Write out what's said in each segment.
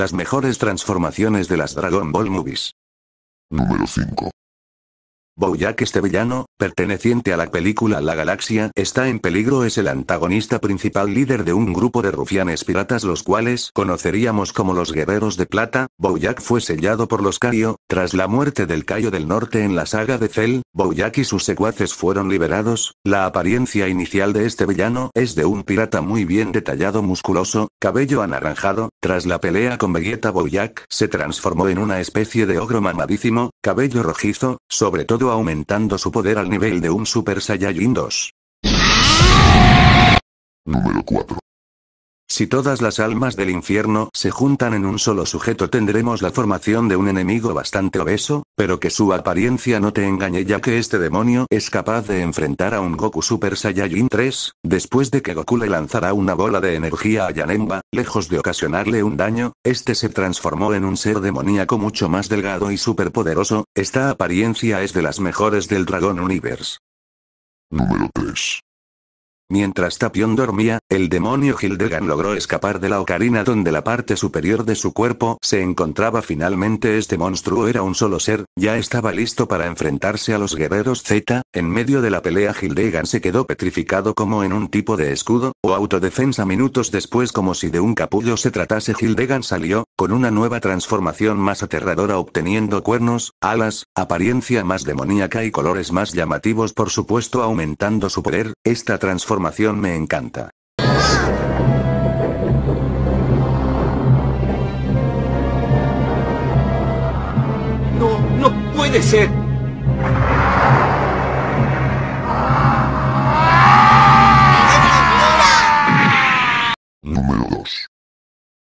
Las mejores transformaciones de las Dragon Ball Movies. Número 5. Bojack este villano, perteneciente a la película La Galaxia está en peligro es el antagonista principal líder de un grupo de rufianes piratas los cuales conoceríamos como los Guerreros de Plata, Bojack fue sellado por los Kario tras la muerte del Cayo del Norte en la saga de Cell, Bojack y sus secuaces fueron liberados. La apariencia inicial de este villano es de un pirata muy bien detallado, musculoso, cabello anaranjado. Tras la pelea con Vegeta, Bojack se transformó en una especie de ogro mamadísimo, cabello rojizo, sobre todo aumentando su poder al nivel de un Super Saiyajin 2. Número 4. Si todas las almas del infierno se juntan en un solo sujeto tendremos la formación de un enemigo bastante obeso, pero que su apariencia no te engañe ya que este demonio es capaz de enfrentar a un Goku Super Saiyajin 3, después de que Goku le lanzara una bola de energía a Yanemba, lejos de ocasionarle un daño, este se transformó en un ser demoníaco mucho más delgado y superpoderoso, esta apariencia es de las mejores del Dragon Universe. Número 3. Mientras Tapion dormía, el demonio Hildegan logró escapar de la ocarina donde la parte superior de su cuerpo se encontraba finalmente este monstruo era un solo ser, ya estaba listo para enfrentarse a los guerreros Z, en medio de la pelea Hildegan se quedó petrificado como en un tipo de escudo, o autodefensa minutos después como si de un capullo se tratase Hildegan salió, con una nueva transformación más aterradora obteniendo cuernos, alas, apariencia más demoníaca y colores más llamativos por supuesto aumentando su poder, esta transformación me encanta. No, no puede ser.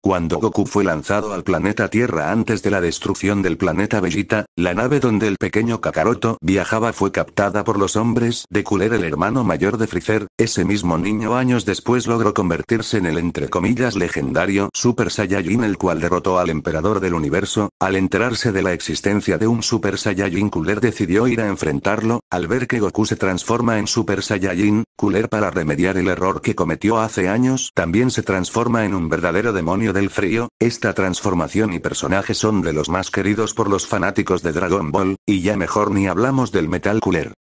Cuando Goku fue lanzado al planeta Tierra antes de la destrucción del planeta Vegeta, la nave donde el pequeño Kakaroto viajaba fue captada por los hombres de Cooler el hermano mayor de Freezer, ese mismo niño años después logró convertirse en el entre comillas legendario Super Saiyajin el cual derrotó al emperador del universo, al enterarse de la existencia de un Super Saiyajin Cooler decidió ir a enfrentarlo, al ver que Goku se transforma en Super Saiyajin, Cooler para remediar el error que cometió hace años también se transforma en un verdadero demonio de el frío, esta transformación y personaje son de los más queridos por los fanáticos de Dragon Ball, y ya mejor ni hablamos del Metal Cooler.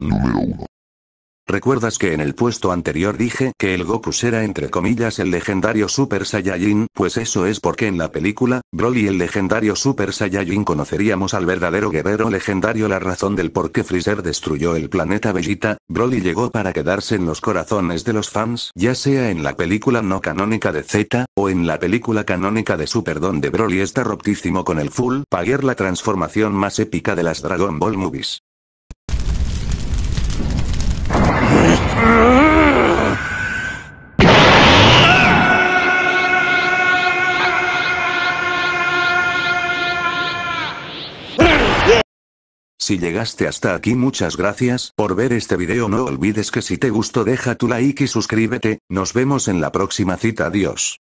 Número 1. ¿Recuerdas que en el puesto anterior dije que el Goku era entre comillas el legendario Super Saiyajin? Pues eso es porque en la película, Broly el legendario Super Saiyajin conoceríamos al verdadero guerrero legendario la razón del por qué Freezer destruyó el planeta Vegeta, Broly llegó para quedarse en los corazones de los fans ya sea en la película no canónica de Zeta, o en la película canónica de Super donde Broly está roptísimo con el Full Paguer la transformación más épica de las Dragon Ball movies. Si llegaste hasta aquí muchas gracias por ver este video no olvides que si te gustó deja tu like y suscríbete, nos vemos en la próxima cita adiós.